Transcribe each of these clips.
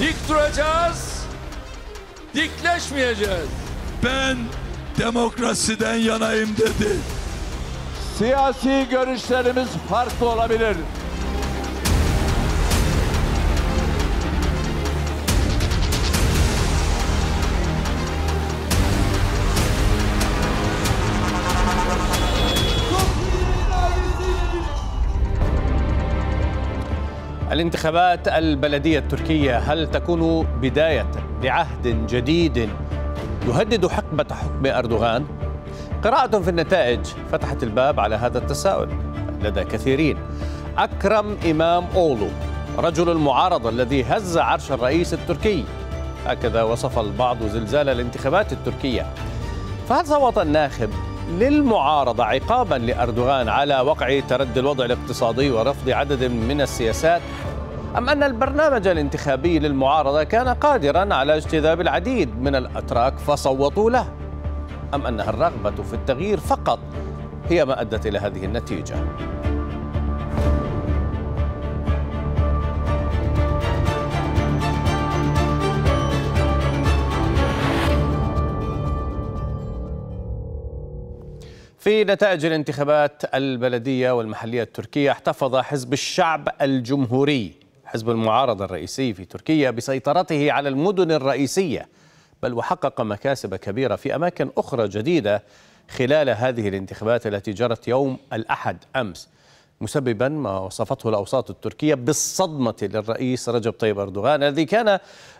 Dik duracağız. Dikleşmeyeceğiz. Ben demokrasiden yanayım dedi. Siyasi görüşlerimiz farklı olabilir. الانتخابات البلدية التركية هل تكون بداية لعهد جديد يهدد حقبة حكم أردوغان؟ قراءة في النتائج فتحت الباب على هذا التساؤل لدى كثيرين أكرم إمام أولو رجل المعارضة الذي هز عرش الرئيس التركي هكذا وصف البعض زلزال الانتخابات التركية فهل صوت الناخب للمعارضة عقابا لأردوغان على وقع تردي الوضع الاقتصادي ورفض عدد من السياسات أم أن البرنامج الانتخابي للمعارضة كان قادرا على اجتذاب العديد من الأتراك فصوتوا له أم أنها الرغبة في التغيير فقط هي ما أدت إلى هذه النتيجة في نتائج الانتخابات البلدية والمحلية التركية احتفظ حزب الشعب الجمهوري حزب المعارضة الرئيسي في تركيا بسيطرته على المدن الرئيسية بل وحقق مكاسب كبيرة في أماكن أخرى جديدة خلال هذه الانتخابات التي جرت يوم الأحد أمس مسببا ما وصفته الأوساط التركية بالصدمة للرئيس رجب طيب أردوغان الذي كان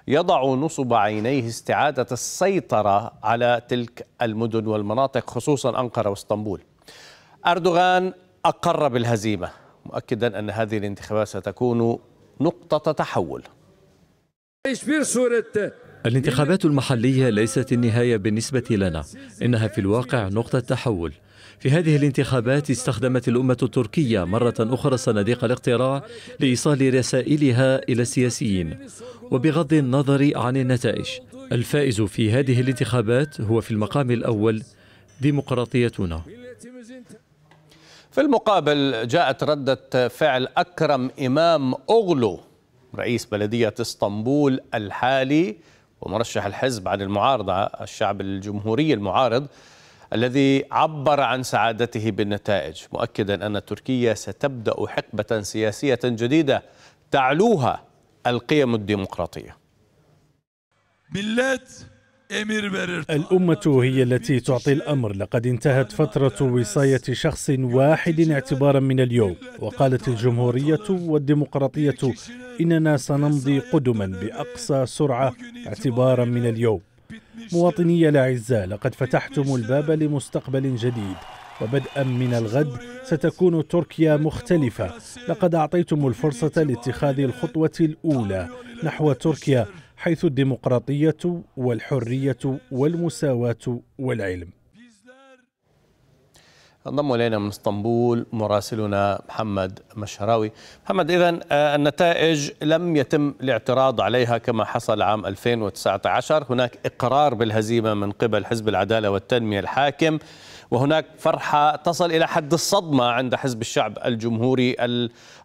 يضع نصب عينيه استعادة السيطرة على تلك المدن والمناطق خصوصا أنقرة واسطنبول أردوغان أقر بالهزيمة مؤكدا أن هذه الانتخابات ستكون نقطة تحول الانتخابات المحلية ليست النهاية بالنسبة لنا إنها في الواقع نقطة تحول في هذه الانتخابات استخدمت الأمة التركية مرة أخرى صناديق الاقتراع لإيصال رسائلها إلى السياسيين وبغض النظر عن النتائج الفائز في هذه الانتخابات هو في المقام الأول ديمقراطيتنا في المقابل جاءت ردة فعل أكرم إمام أغلو رئيس بلدية اسطنبول الحالي ومرشح الحزب عن المعارضة الشعب الجمهوري المعارض الذي عبر عن سعادته بالنتائج مؤكدا أن تركيا ستبدأ حقبة سياسية جديدة تعلوها القيم الديمقراطية بلاد الأمة هي التي تعطي الأمر لقد انتهت فترة وصاية شخص واحد اعتبارا من اليوم وقالت الجمهورية والديمقراطية إننا سنمضي قدما بأقصى سرعة اعتبارا من اليوم مواطني الأعزاء لقد فتحتم الباب لمستقبل جديد وبدءا من الغد ستكون تركيا مختلفة لقد أعطيتم الفرصة لاتخاذ الخطوة الأولى نحو تركيا حيث الديمقراطية والحرية والمساواة والعلم انضم الينا من اسطنبول مراسلنا محمد مشهراوي محمد اذا آه، النتائج لم يتم الاعتراض عليها كما حصل عام 2019 هناك اقرار بالهزيمه من قبل حزب العداله والتنميه الحاكم وهناك فرحة تصل إلى حد الصدمة عند حزب الشعب الجمهوري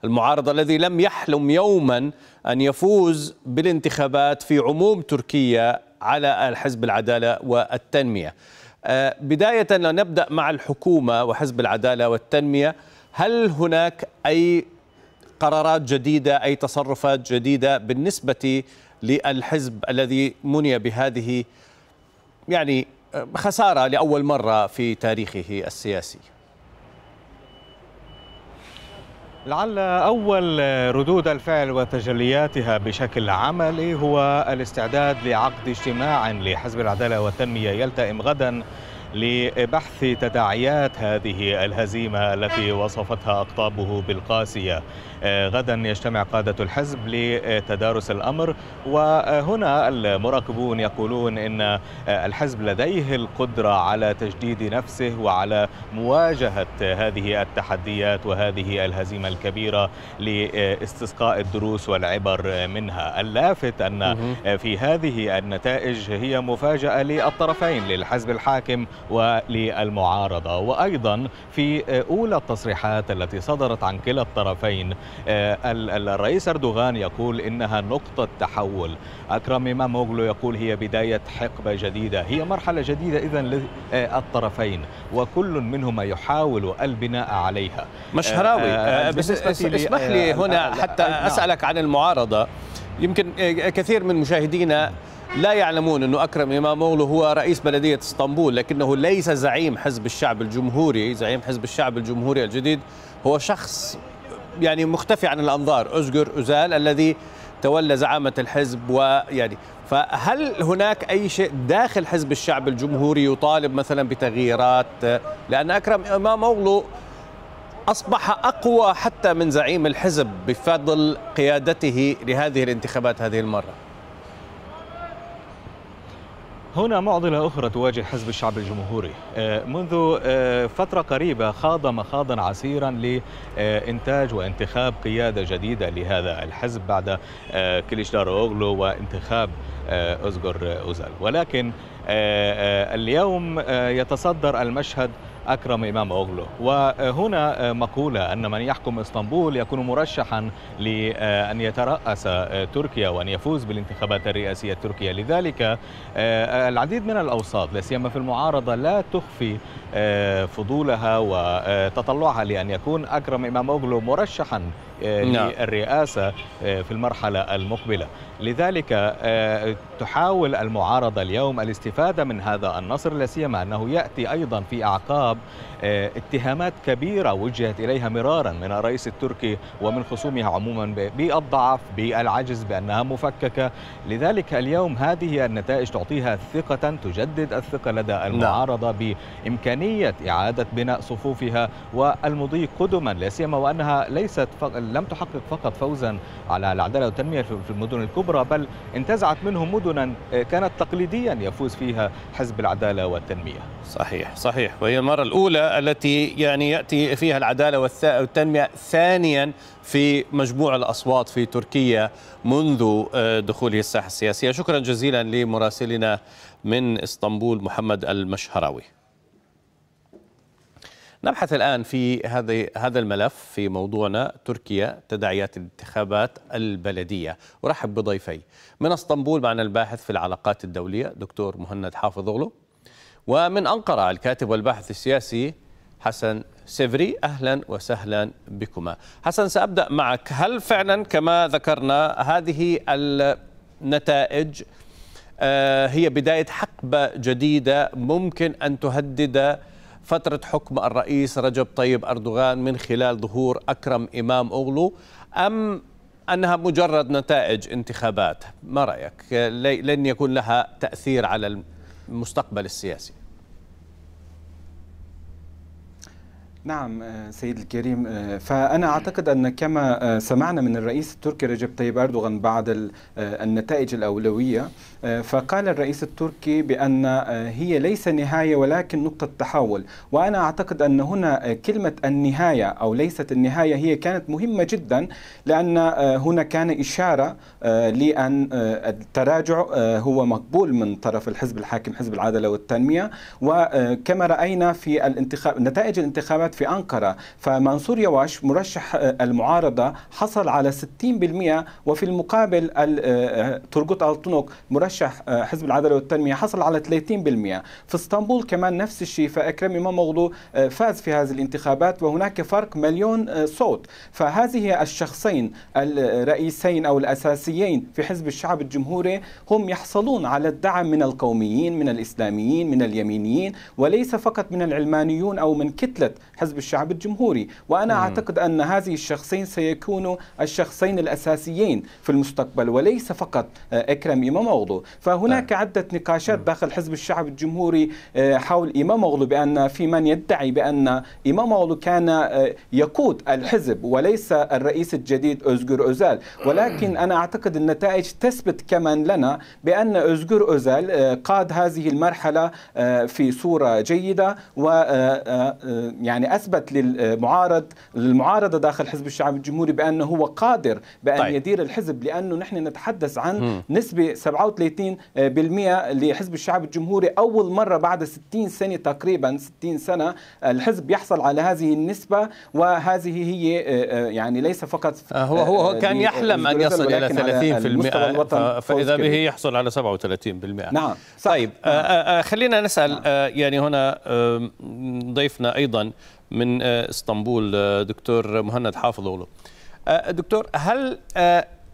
المعارض الذي لم يحلم يوما أن يفوز بالانتخابات في عموم تركيا على الحزب العدالة والتنمية آه، بداية نبدأ مع الحكومة وحزب العدالة والتنمية هل هناك أي قرارات جديدة أي تصرفات جديدة بالنسبة للحزب الذي مني بهذه يعني خسارة لأول مرة في تاريخه السياسي لعل أول ردود الفعل وتجلياتها بشكل عملي هو الاستعداد لعقد اجتماع لحزب العدالة والتنمية يلتئم غدا لبحث تداعيات هذه الهزيمة التي وصفتها أقطابه بالقاسية آه، غدا يجتمع قادة الحزب لتدارس الأمر وهنا المراقبون يقولون أن آه، الحزب لديه القدرة على تجديد نفسه وعلى مواجهة هذه التحديات وهذه الهزيمة الكبيرة لاستسقاء الدروس والعبر منها اللافت أن آه، في هذه النتائج هي مفاجأة للطرفين للحزب الحاكم وللمعارضة وأيضا في أولى التصريحات التي صدرت عن كلا الطرفين الرئيس أردوغان يقول إنها نقطة تحول أكرم إمام يقول هي بداية حقبة جديدة هي مرحلة جديدة إذا للطرفين وكل منهما يحاول البناء عليها مش هراوي آه، آه، آه، اسمح لي هنا حتى نعم. أسألك عن المعارضة يمكن كثير من مشاهدينا لا يعلمون أنه أكرم إمام إماموغلو هو رئيس بلدية اسطنبول لكنه ليس زعيم حزب الشعب الجمهوري زعيم حزب الشعب الجمهوري الجديد هو شخص يعني مختفي عن الأنظار أزجر أزال الذي تولى زعامة الحزب ويعني فهل هناك أي شيء داخل حزب الشعب الجمهوري يطالب مثلا بتغييرات لأن أكرم إمام إماموغلو أصبح أقوى حتى من زعيم الحزب بفضل قيادته لهذه الانتخابات هذه المرة هنا معضلة أخرى تواجه حزب الشعب الجمهوري آه، منذ آه، فترة قريبة خاض مخاضا عسيرا لإنتاج وانتخاب قيادة جديدة لهذا الحزب بعد آه، كليشدار أوغلو وانتخاب أزغر أوزل ولكن اليوم يتصدر المشهد أكرم إمام أوغلو وهنا مقولة أن من يحكم إسطنبول يكون مرشحا لأن يترأس تركيا وأن يفوز بالانتخابات الرئاسية التركية لذلك آه، العديد من الأوساط لا سيما في المعارضة لا تخفي آه، فضولها وتطلعها لأن يكون أكرم إمام أوغلو مرشحا آه، نعم. للرئاسة آه، في المرحلة المقبلة لذلك آه، تحاول المعارضة اليوم الاستفادة من هذا النصر سيما أنه يأتي أيضا في أعقاب اتهامات كبيرة وجهت إليها مرارا من الرئيس التركي ومن خصومها عموما بالضعف بالعجز بأنها مفككة لذلك اليوم هذه النتائج تعطيها ثقة تجدد الثقة لدى نعم. المعارضة بإمكانية إعادة بناء صفوفها والمضي قدما سيما وأنها ليست فقط لم تحقق فقط فوزا على العداله والتنميه في المدن الكبرى بل انتزعت منهم مدنا آه، كانت تقليديا يفوز فيها حزب العداله والتنميه. صحيح صحيح وهي المره الاولى التي يعني ياتي فيها العداله والتنميه ثانيا في مجموع الاصوات في تركيا منذ آه، دخوله الساحه السياسيه، شكرا جزيلا لمراسلنا من اسطنبول محمد المشهراوي. نبحث الآن في هذا هذا الملف في موضوعنا تركيا تداعيات الانتخابات البلدية أرحب بضيفي من اسطنبول معنا الباحث في العلاقات الدولية دكتور مهند حافظ أغلو ومن أنقرة الكاتب والباحث السياسي حسن سيفري أهلا وسهلا بكما حسن سأبدأ معك هل فعلا كما ذكرنا هذه النتائج آه، هي بداية حقبة جديدة ممكن أن تهدد فترة حكم الرئيس رجب طيب أردوغان من خلال ظهور أكرم إمام أغلو أم أنها مجرد نتائج انتخابات ما رأيك لن يكون لها تأثير على المستقبل السياسي نعم آه، سيد الكريم آه، فأنا أعتقد أن كما آه، سمعنا من الرئيس التركي رجب طيب أردوغان بعد النتائج الأولوية فقال الرئيس التركي بأن هي ليس نهاية ولكن نقطة تحول وأنا أعتقد أن هنا كلمة النهاية أو ليست النهاية هي كانت مهمة جدا لأن هنا كان إشارة لأن التراجع هو مقبول من طرف الحزب الحاكم حزب العدالة والتنمية وكما رأينا في الانتخاب نتائج الانتخابات الاتحاد في أنقرة فمنصور يواش مرشح آه، المعارضة حصل على 60% وفي المقابل آه، آه، ترقط الطنوك مرشح حزب العداله والتنميه حصل على 30% في اسطنبول كمان نفس الشيء فاكرم امام اوغلو فاز في هذه الانتخابات وهناك فرق مليون صوت فهذه الشخصين الرئيسين او الاساسيين في حزب الشعب الجمهوري هم يحصلون على الدعم من القوميين من الاسلاميين من اليمينيين وليس فقط من العلمانيون او من كتله حزب الشعب الجمهوري وأنا مم. أعتقد أن هذه الشخصين سيكونوا الشخصين الأساسيين في المستقبل وليس فقط آه، إكرم إمام أغلو فهناك م. طيب. عدة نقاشات داخل حزب الشعب الجمهوري آه، حول إمام أغلو بأن في من يدعي بأن إمام أغلو كان آه، يقود الحزب وليس الرئيس الجديد أزجر أوزال ولكن أنا أعتقد النتائج تثبت كمان لنا بأن أزجر أوزال قاد هذه المرحلة في صورة جيدة و يعني اثبت للمعارض للمعارضه داخل حزب الشعب الجمهوري بانه هو قادر بان طيب. يدير الحزب لانه نحن نتحدث عن م. نسبه 37% لحزب الشعب الجمهوري اول مره بعد 60 سنه تقريبا 60 سنه الحزب يحصل على هذه النسبه وهذه هي آه، آه، يعني ليس فقط آه، هو هو كان يحلم ان يصل الى 30% فاذا به يحصل على 37% نعم صح. طيب نعم. خلينا نسال نعم. يعني هنا ضيفنا ايضا من آه، اسطنبول آه، دكتور مهند حافظ أولو آه، دكتور هل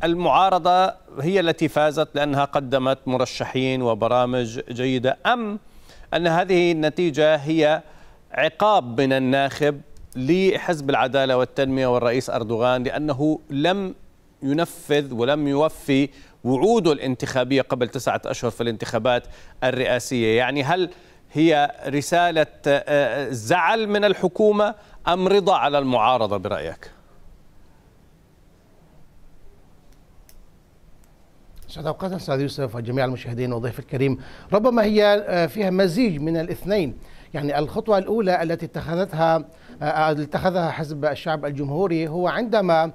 المعارضة هي التي فازت لأنها قدمت مرشحين وبرامج جيدة أم أن هذه النتيجة هي عقاب من الناخب لحزب العدالة والتنمية والرئيس أردوغان لأنه لم ينفذ ولم يوفي وعوده الانتخابية قبل تسعة أشهر في الانتخابات الرئاسية يعني هل هي رسالة آه، آه، زعل من الحكومة أم رضا على المعارضة برأيك؟ سعد اوقات سعد يوسف وجميع المشاهدين والضيف الكريم ربما هي آه، فيها مزيج من الاثنين يعني الخطوة الأولى التي اتخذتها اتخذها حزب الشعب الجمهوري هو عندما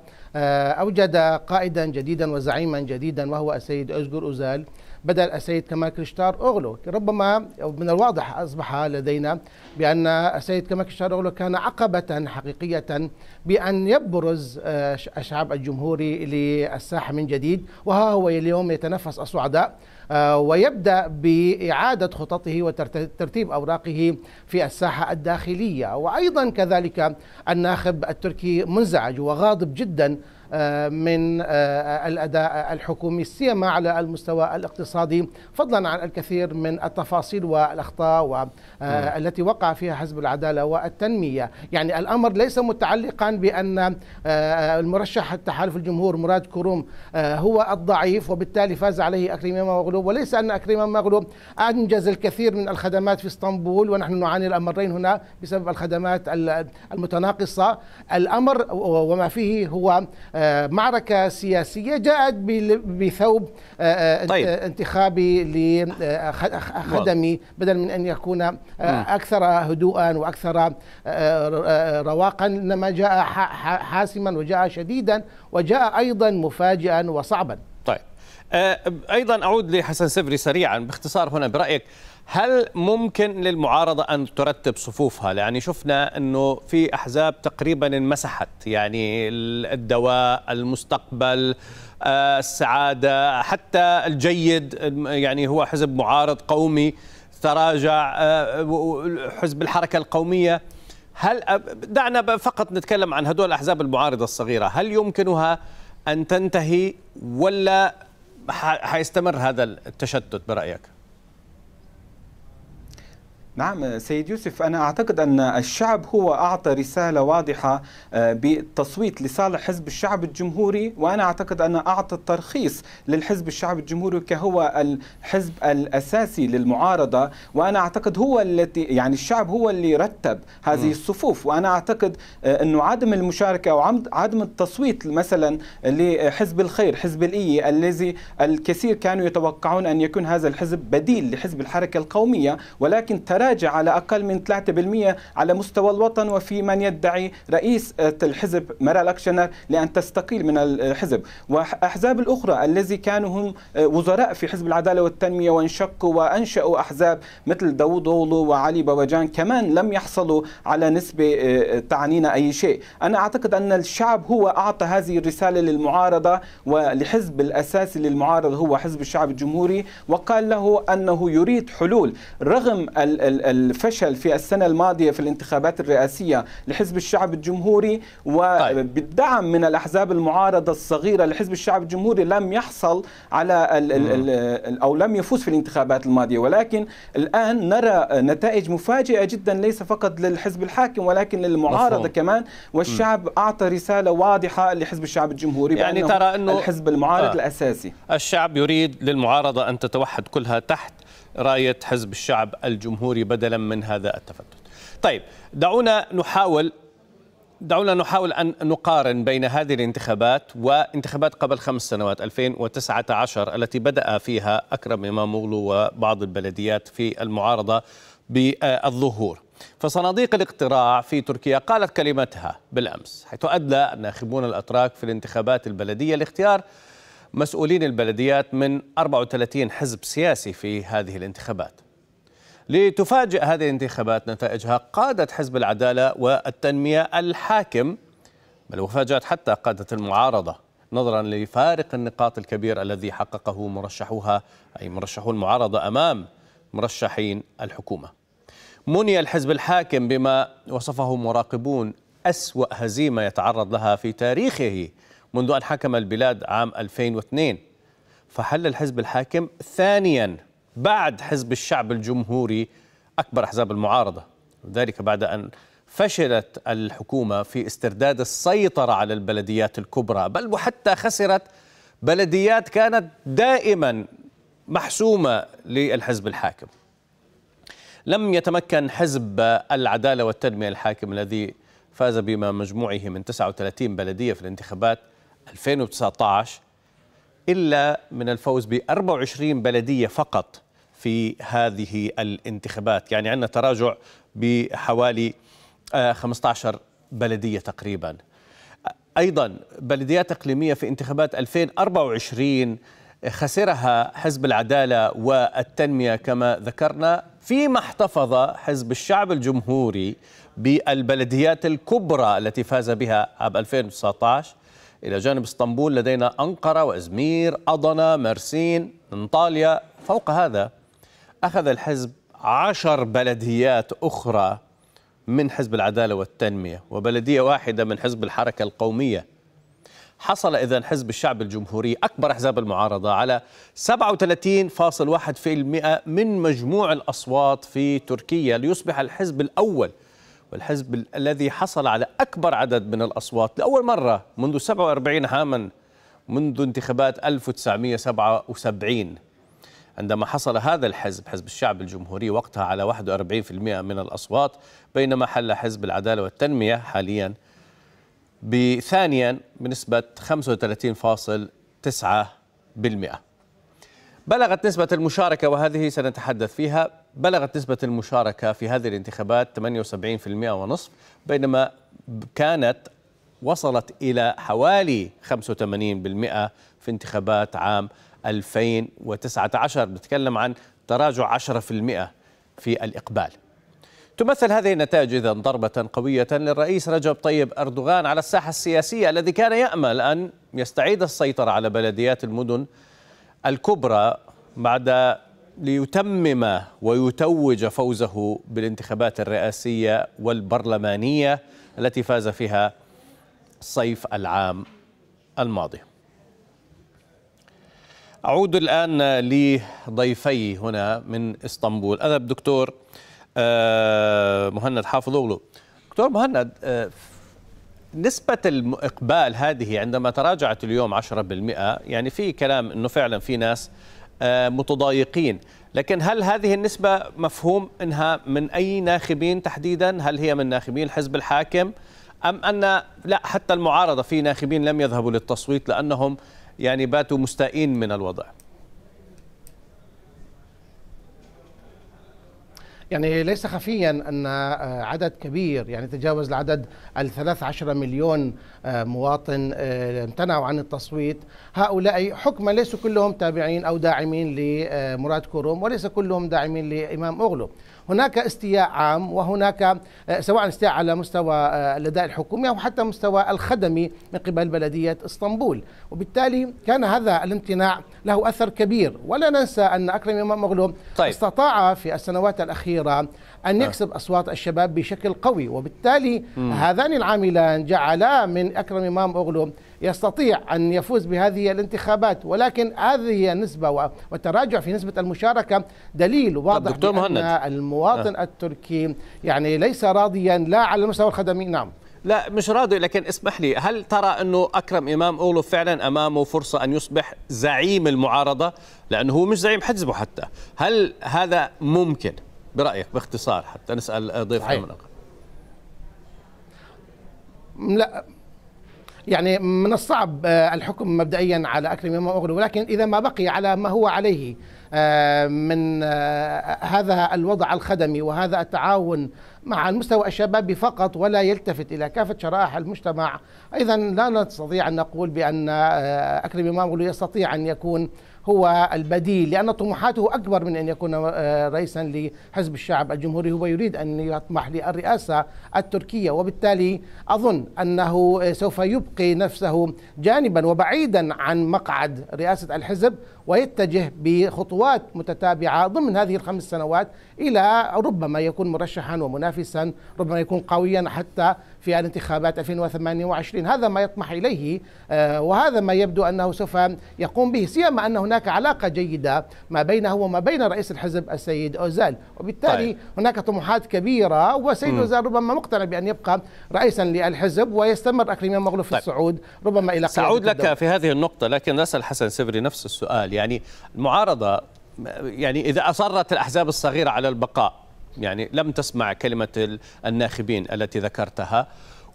أوجد قائدا جديدا وزعيما جديدا وهو السيد أزجر أوزال بدل السيد كمال كريشتار أوغلو ربما من الواضح أصبح لدينا بأن السيد كمال كريشتار أوغلو كان عقبة حقيقية بأن يبرز آه، الشعب الجمهوري للساحة من جديد وها هو اليوم يتنفس الصعداء آه، ويبدأ بإعادة خططه وترتيب أوراقه في الساحة الداخلية وأيضا كذلك الناخب التركي منزعج وغاضب جدا من الأداء الحكومي سيما على المستوى الاقتصادي فضلا عن الكثير من التفاصيل والأخطاء التي وقع فيها حزب العدالة والتنمية يعني الأمر ليس متعلقا بأن آه، المرشح التحالف الجمهور مراد كروم آه، هو الضعيف وبالتالي فاز عليه أكرم مغلوب وليس أن أكرم مغلوب أنجز الكثير من الخدمات في اسطنبول ونحن نعاني الأمرين هنا بسبب الخدمات المتناقصة الأمر وما فيه هو آه، معركة سياسية جاءت بثوب آه، آه، طيب. انتخابي لخدمي آه، بدل من أن يكون أكثر هدوءا وأكثر رواقا إنما جاء حاسما وجاء شديدا وجاء أيضا مفاجئا وصعبا طيب أيضا أعود لحسن سبري سريعا باختصار هنا برأيك هل ممكن للمعارضة أن ترتب صفوفها يعني شفنا أنه في أحزاب تقريبا انمسحت يعني الدواء المستقبل آه، السعادة حتى الجيد يعني هو حزب معارض قومي تراجع آه، حزب الحركة القومية هل دعنا فقط نتكلم عن هدول الأحزاب المعارضة الصغيرة هل يمكنها أن تنتهي ولا حيستمر هذا التشتت برأيك؟ نعم سيد يوسف أنا أعتقد أن الشعب هو أعطى رسالة واضحة آه، بالتصويت لصالح حزب الشعب الجمهوري وأنا أعتقد أن أعطى الترخيص للحزب الشعب الجمهوري كهو الحزب الأساسي للمعارضة وأنا أعتقد هو التي يعني الشعب هو اللي رتب هذه الصفوف وأنا أعتقد آه، أنه عدم المشاركة أو عدم التصويت مثلا لحزب الخير حزب الإي الذي الكثير كانوا يتوقعون أن يكون هذا الحزب بديل لحزب الحركة القومية ولكن ترى تراجع على أقل من 3% على مستوى الوطن وفي من يدعي رئيس آه، الحزب مرال أكشنر لأن تستقيل من الحزب وأحزاب الأخرى الذي كانوا هم آه، وزراء في حزب العدالة والتنمية وانشقوا وأنشأوا أحزاب مثل داوود أولو وعلي بابجان كمان لم يحصلوا على نسبة آه، تعنينا أي شيء أنا أعتقد أن الشعب هو أعطى هذه الرسالة للمعارضة ولحزب الأساسي للمعارضة هو حزب الشعب الجمهوري وقال له أنه يريد حلول رغم الفشل في السنة الماضية في الانتخابات الرئاسية لحزب الشعب الجمهوري طيب. وبالدعم من الأحزاب المعارضة الصغيرة لحزب الشعب الجمهوري لم يحصل على الـ الـ الـ أو لم يفوز في الانتخابات الماضية ولكن الآن نرى نتائج مفاجئة جدا ليس فقط للحزب الحاكم ولكن للمعارضة مفهوم. كمان والشعب أعطى رسالة واضحة لحزب الشعب الجمهوري يعني ترى أنه الحزب المعارض آه. الأساسي الشعب يريد للمعارضة أن تتوحد كلها تحت راية حزب الشعب الجمهوري بدلا من هذا التفتت طيب دعونا نحاول دعونا نحاول أن نقارن بين هذه الانتخابات وانتخابات قبل خمس سنوات 2019 التي بدأ فيها أكرم إمام أغلو وبعض البلديات في المعارضة بالظهور فصناديق الاقتراع في تركيا قالت كلمتها بالأمس حيث أدلى الناخبون الأتراك في الانتخابات البلدية لاختيار مسؤولين البلديات من 34 حزب سياسي في هذه الانتخابات لتفاجئ هذه الانتخابات نتائجها قادة حزب العدالة والتنمية الحاكم بل وفاجأت حتى قادة المعارضة نظرا لفارق النقاط الكبير الذي حققه مرشحوها أي مرشحو المعارضة أمام مرشحين الحكومة مني الحزب الحاكم بما وصفه مراقبون أسوأ هزيمة يتعرض لها في تاريخه منذ أن حكم البلاد عام 2002 فحل الحزب الحاكم ثانيا بعد حزب الشعب الجمهوري أكبر أحزاب المعارضة وذلك بعد أن فشلت الحكومة في استرداد السيطرة على البلديات الكبرى بل وحتى خسرت بلديات كانت دائما محسومة للحزب الحاكم لم يتمكن حزب العدالة والتنمية الحاكم الذي فاز بما مجموعه من 39 بلدية في الانتخابات 2019 إلا من الفوز ب 24 بلدية فقط في هذه الانتخابات يعني عندنا تراجع بحوالي 15 آه، بلدية تقريبا أيضا بلديات إقليمية في انتخابات 2024 خسرها حزب العدالة والتنمية كما ذكرنا فيما احتفظ حزب الشعب الجمهوري بالبلديات الكبرى التي فاز بها عام 2019 إلى جانب اسطنبول لدينا أنقرة وإزمير أضنة مرسين انطاليا فوق هذا أخذ الحزب عشر بلديات أخرى من حزب العدالة والتنمية وبلدية واحدة من حزب الحركة القومية حصل إذا حزب الشعب الجمهوري أكبر أحزاب المعارضة على 37.1% من مجموع الأصوات في تركيا ليصبح الحزب الأول والحزب الذي حصل على أكبر عدد من الأصوات لأول مرة منذ 47 عاما منذ انتخابات 1977 عندما حصل هذا الحزب حزب الشعب الجمهوري وقتها على 41% من الأصوات بينما حل حزب العدالة والتنمية حاليا بثانيا بنسبة 35.9% بلغت نسبة المشاركة وهذه سنتحدث فيها بلغت نسبة المشاركة في هذه الانتخابات 78% ونصف بينما كانت وصلت إلى حوالي 85% في انتخابات عام 2019 بنتكلم عن تراجع 10% في الإقبال تمثل هذه النتائج إذا ضربة قوية للرئيس رجب طيب أردوغان على الساحة السياسية الذي كان يأمل أن يستعيد السيطرة على بلديات المدن الكبرى بعد ليتمم ويتوج فوزه بالانتخابات الرئاسية والبرلمانية التي فاز فيها صيف العام الماضي أعود الآن لضيفي هنا من إسطنبول أنا الدكتور آه، مهند حافظ أغلو دكتور مهند آه، نسبة الإقبال هذه عندما تراجعت اليوم 10% يعني في كلام أنه فعلا في ناس آه، متضايقين لكن هل هذه النسبة مفهوم أنها من أي ناخبين تحديدا هل هي من ناخبين الحزب الحاكم أم أن لا حتى المعارضة في ناخبين لم يذهبوا للتصويت لأنهم يعني باتوا مستائين من الوضع يعني ليس خفيا أن آه، عدد كبير يعني تجاوز العدد الثلاث عشر مليون آه، مواطن آه، امتنعوا عن التصويت هؤلاء حكما ليسوا كلهم تابعين أو داعمين لمراد كوروم وليس كلهم داعمين لإمام أغلو هناك استياء عام وهناك آه، سواء استياء على مستوى الاداء آه، الحكومي او حتى مستوى الخدمي من قبل بلديه اسطنبول وبالتالي كان هذا الامتناع له اثر كبير ولا ننسى ان اكرم امام مغلوب طيب. استطاع في السنوات الاخيره أن آه. يكسب أصوات الشباب بشكل قوي وبالتالي م. هذان العاملان جعلا من أكرم إمام أغلو يستطيع أن يفوز بهذه الانتخابات ولكن هذه النسبة والتراجع في نسبة المشاركة دليل واضح دكتور مهند المواطن أه. التركي يعني ليس راضيا لا على المستوى الخدمي نعم لا مش راضي لكن اسمح لي هل ترى أنه أكرم إمام أوغلو فعلا أمامه فرصة أن يصبح زعيم المعارضة لأنه هو مش زعيم حزبه حتى هل هذا ممكن؟ برايك باختصار حتى نسال آه، ضيف المناقشه لا يعني من الصعب آه، الحكم مبدئيا على أكرم إمام ولكن إذا ما بقي على ما هو عليه آه، من هذا الوضع الخدمي وهذا التعاون مع المستوى الشبابي فقط ولا يلتفت إلى كافة شرائح المجتمع أيضا لا نستطيع أن نقول بأن أكرم إمام يستطيع أن يكون هو البديل لأن طموحاته أكبر من أن يكون آه، رئيسا لحزب الشعب الجمهوري هو يريد أن يطمح للرئاسة التركية وبالتالي أظن أنه آه، سوف يبقي نفسه جانبا وبعيدا عن مقعد رئاسة الحزب ويتجه بخطوات متتابعة ضمن هذه الخمس سنوات إلى ربما يكون مرشحا ومنافسا ربما يكون قويا حتى في الانتخابات 2028 هذا ما يطمح إليه آه، وهذا ما يبدو أنه سوف يقوم به سيما أن هناك هناك علاقة جيدة ما بينه وما بين رئيس الحزب السيد أوزال وبالتالي طيب. هناك طموحات كبيرة والسيد أوزال ربما مقتنع بأن يبقى رئيسا للحزب ويستمر أقليميا مغلوف طيب. الصعود ربما إلى سعود لك في هذه النقطة لكن نسأل حسن سبري نفس السؤال يعني المعارضة يعني إذا أصرت الأحزاب الصغيرة على البقاء يعني لم تسمع كلمة الناخبين التي ذكرتها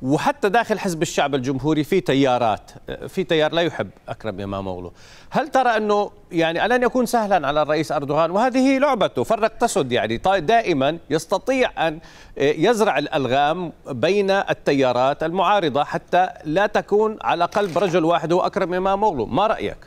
وحتى داخل حزب الشعب الجمهوري في تيارات في تيار لا يحب اكرم امام اماموغلو هل ترى انه يعني الن يكون سهلا على الرئيس اردوغان وهذه لعبته فرق تسد يعني طيب، دائما يستطيع ان يزرع الالغام بين التيارات المعارضه حتى لا تكون على قلب رجل واحد هو اكرم امام اماموغلو ما رايك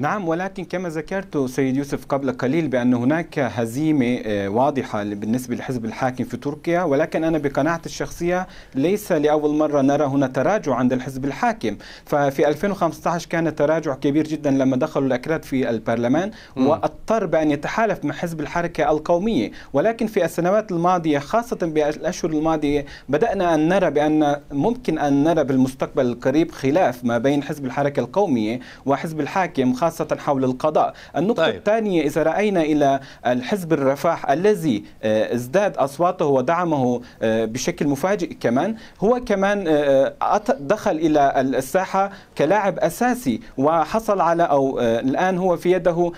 نعم ولكن كما ذكرت سيد يوسف قبل قليل بأن هناك هزيمة آه، واضحة بالنسبة للحزب الحاكم في تركيا ولكن أنا بقناعتي الشخصية ليس لأول مرة نرى هنا تراجع عند الحزب الحاكم ففي 2015 كان تراجع كبير جدا لما دخلوا الأكراد في البرلمان واضطر بأن يتحالف مع حزب الحركة القومية ولكن في السنوات الماضية خاصة بالأشهر الماضية بدأنا أن نرى بأن ممكن أن نرى بالمستقبل القريب خلاف ما بين حزب الحركة القومية وحزب الحاكم خاصة خاصة حول القضاء النقطة طيب. الثانية إذا رأينا إلى الحزب الرفاح الذي آه، ازداد أصواته ودعمه آه، بشكل مفاجئ كمان هو كمان آه، دخل إلى الساحة كلاعب أساسي وحصل على أو الآن هو في يده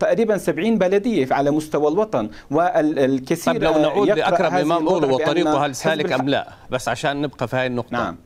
تقريبا 70 بلدية على مستوى الوطن والكثير طيب لو نعود لأكرم إمام أولو وطريقه هل سالك أم لا بس عشان نبقى في هذه النقطة نعم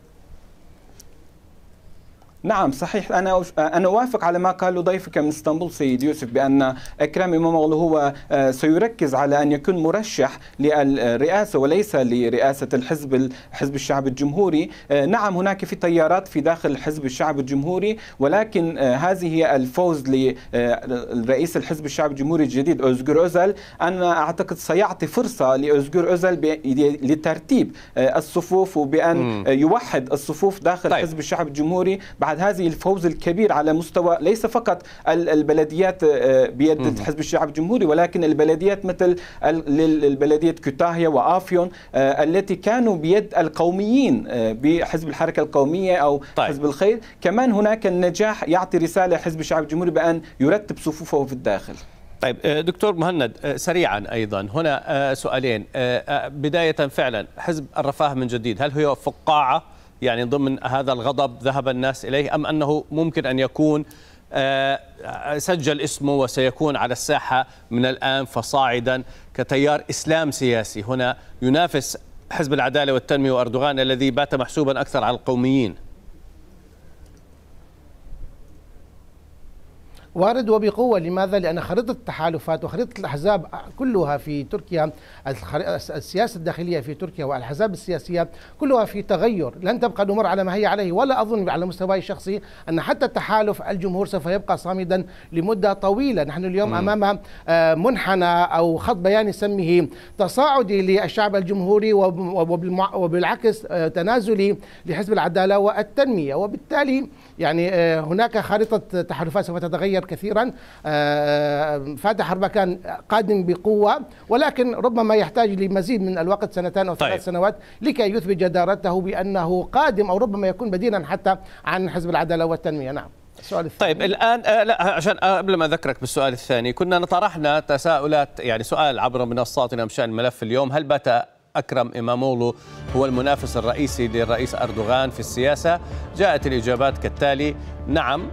نعم صحيح انا انا اوافق على ما قاله ضيفك من اسطنبول سيد يوسف بان اكرم امام هو آه، سيركز على ان يكون مرشح للرئاسه وليس لرئاسه الحزب حزب الشعب الجمهوري آه، نعم هناك في تيارات في داخل حزب الشعب الجمهوري ولكن آه، هذه هي الفوز لرئيس الحزب الشعب الجمهوري الجديد اوزغور اوزل انا اعتقد سيعطي فرصه لاوزغور اوزل لترتيب الصفوف وبان يوحد الصفوف داخل طيب. حزب الشعب الجمهوري بعد بعد هذه الفوز الكبير على مستوى ليس فقط البلديات آه، بيد حزب الشعب الجمهوري ولكن البلديات مثل البلدية كوتاهيا وآفيون آه، التي كانوا بيد القوميين آه، بحزب الحركة القومية أو طيب. حزب الخير كمان هناك النجاح يعطي رسالة حزب الشعب الجمهوري بأن يرتب صفوفه في الداخل طيب دكتور مهند سريعا ايضا هنا سؤالين بدايه فعلا حزب الرفاه من جديد هل هي فقاعه يعني ضمن هذا الغضب ذهب الناس إليه أم أنه ممكن أن يكون آه، سجل اسمه وسيكون على الساحة من الآن فصاعدا كتيار إسلام سياسي هنا ينافس حزب العدالة والتنمية وأردوغان الذي بات محسوبا أكثر على القوميين وارد وبقوه لماذا؟ لان خريطه التحالفات وخريطه الاحزاب كلها في تركيا السياسه الداخليه في تركيا والاحزاب السياسيه كلها في تغير، لن تبقى الامور على ما هي عليه ولا اظن على مستواي الشخصي ان حتى التحالف الجمهور سوف يبقى صامدا لمده طويله، نحن اليوم مم. امام آه، منحنى او خط بياني سميه تصاعدي للشعب الجمهوري وبالعكس آه، تنازلي لحزب العداله والتنميه، وبالتالي يعني آه، هناك خريطه تحالفات سوف تتغير تغير كثيرا آه، آه، فاتح كان قادم بقوة ولكن ربما يحتاج لمزيد من الوقت سنتان أو ثلاث طيب. سنوات لكي يثبت جدارته بأنه قادم أو ربما يكون بديلا حتى عن حزب العدالة والتنمية نعم السؤال الثاني طيب الان آه لا عشان آه قبل ما اذكرك بالسؤال الثاني كنا طرحنا تساؤلات يعني سؤال عبر منصاتنا بشان ملف اليوم هل بات أكرم إمامولو هو المنافس الرئيسي للرئيس أردوغان في السياسة جاءت الإجابات كالتالي نعم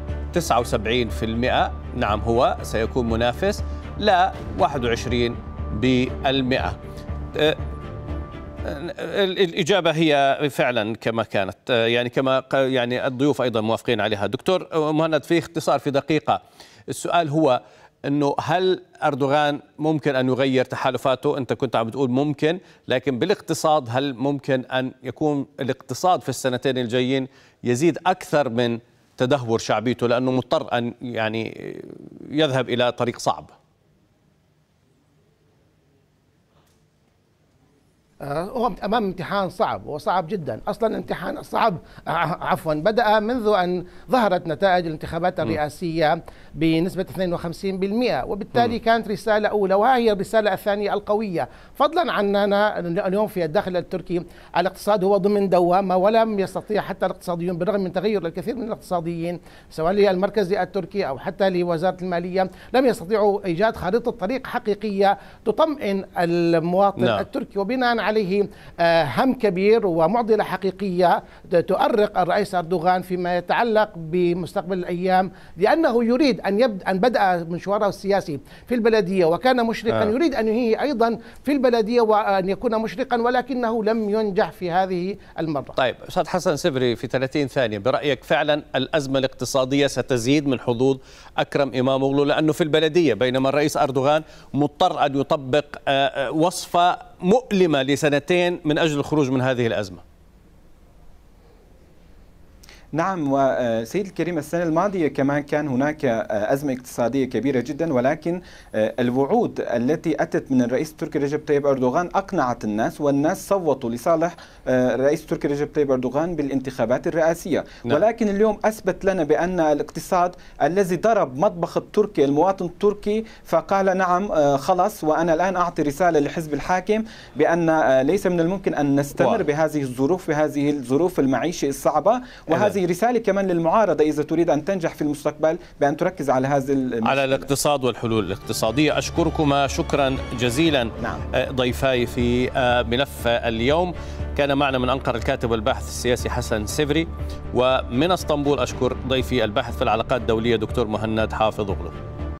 79% نعم هو سيكون منافس لا 21 بالمئة أه، الإجابة هي فعلا كما كانت أه، يعني كما يعني الضيوف أيضا موافقين عليها دكتور أه، مهند في اختصار في دقيقة السؤال هو انه هل اردوغان ممكن ان يغير تحالفاته انت كنت عم تقول ممكن لكن بالاقتصاد هل ممكن ان يكون الاقتصاد في السنتين الجايين يزيد اكثر من تدهور شعبيته لانه مضطر ان يعني يذهب الى طريق صعب آه، هو امام امتحان صعب وصعب جدا اصلا الامتحان الصعب آه، آه، عفوا بدا منذ ان ظهرت نتائج الانتخابات الرئاسيه بنسبه 52% وبالتالي كانت رساله اولى وهي الرساله الثانيه القويه فضلا عن اننا اليوم في الداخل التركي الاقتصاد هو ضمن دوامه ولم يستطيع حتى الاقتصاديون بالرغم من تغير الكثير من الاقتصاديين سواء للمركزي التركي او حتى لوزاره الماليه لم يستطيعوا ايجاد خريطه طريق حقيقيه تطمئن المواطن لا. نعم. التركي وبناء عليه آه، هم كبير ومعضلة حقيقية تؤرق الرئيس أردوغان فيما يتعلق بمستقبل الأيام لأنه يريد أن يبدأ أن بدأ مشواره السياسي في البلدية وكان مشرقا آه. يريد أن ينهيه أيضا في البلدية وأن يكون مشرقا ولكنه لم ينجح في هذه المرة طيب أستاذ حسن سبري في 30 ثانية برأيك فعلا الأزمة الاقتصادية ستزيد من حظوظ أكرم إمام اوغلو لأنه في البلدية بينما الرئيس أردوغان مضطر أن يطبق آه، آه، وصفة مؤلمة لسنتين من أجل الخروج من هذه الأزمة نعم وسيد الكريم السنة الماضية كمان كان هناك آه، أزمة اقتصادية كبيرة جدا ولكن آه، الوعود التي أتت من الرئيس التركي رجب طيب أردوغان أقنعت الناس والناس صوتوا لصالح الرئيس آه، التركي رجب طيب أردوغان بالانتخابات الرئاسية نعم. ولكن اليوم أثبت لنا بأن الاقتصاد الذي ضرب مطبخ التركي المواطن التركي فقال نعم خلص وأنا الآن أعطي رسالة للحزب الحاكم بأن ليس من الممكن أن نستمر بهذه الظروف بهذه الظروف المعيشة الصعبة وهذه هذه رسالة كمان للمعارضة إذا تريد أن تنجح في المستقبل بأن تركز على هذا المشكلة. على الاقتصاد والحلول الاقتصادية أشكركما شكرا جزيلا نعم. أه، ضيفاي في أه، ملف اليوم كان معنا من أنقرة الكاتب والباحث السياسي حسن سفري ومن اسطنبول أشكر ضيفي الباحث في العلاقات الدولية دكتور مهند حافظ أغلو